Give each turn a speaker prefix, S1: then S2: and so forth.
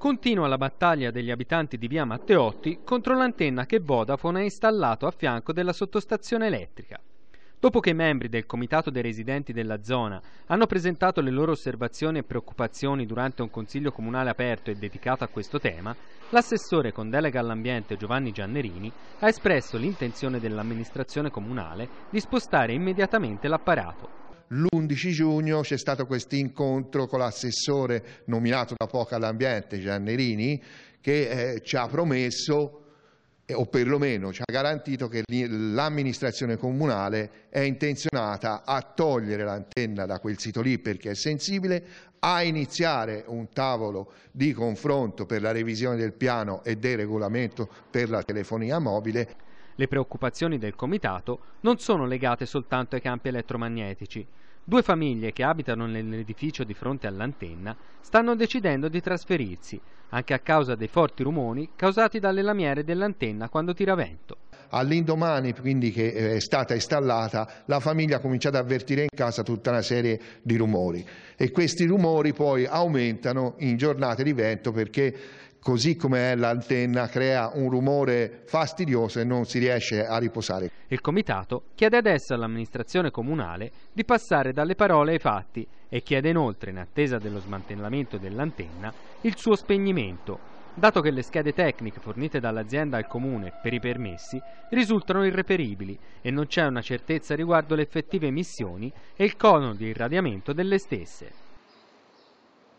S1: Continua la battaglia degli abitanti di via Matteotti contro l'antenna che Vodafone ha installato a fianco della sottostazione elettrica. Dopo che i membri del Comitato dei residenti della zona hanno presentato le loro osservazioni e preoccupazioni durante un consiglio comunale aperto e dedicato a questo tema, l'assessore con delega all'ambiente Giovanni Giannerini ha espresso l'intenzione dell'amministrazione comunale di spostare immediatamente l'apparato
S2: l'11 giugno c'è stato questo incontro con l'assessore nominato da poco all'ambiente Giannerini che eh, ci ha promesso eh, o perlomeno ci ha garantito che l'amministrazione comunale è intenzionata a togliere l'antenna da quel sito lì perché è sensibile, a iniziare un tavolo di confronto per la revisione del piano e del regolamento per la telefonia mobile.
S1: Le preoccupazioni del comitato non sono legate soltanto ai campi elettromagnetici. Due famiglie che abitano nell'edificio di fronte all'antenna stanno decidendo di trasferirsi, anche a causa dei forti rumori causati dalle lamiere dell'antenna quando tira vento. All'indomani quindi che eh, è stata installata la famiglia ha cominciato ad avvertire in casa tutta
S2: una serie di rumori e questi rumori poi aumentano in giornate di vento perché così come l'antenna crea un rumore fastidioso e non si
S1: riesce a riposare. Il comitato chiede adesso all'amministrazione comunale di passare dalle parole ai fatti e chiede inoltre, in attesa dello smantellamento dell'antenna, il suo spegnimento, dato che le schede tecniche fornite dall'azienda al comune per i permessi risultano irreperibili e non c'è una certezza riguardo le effettive emissioni e il cono di irradiamento delle stesse.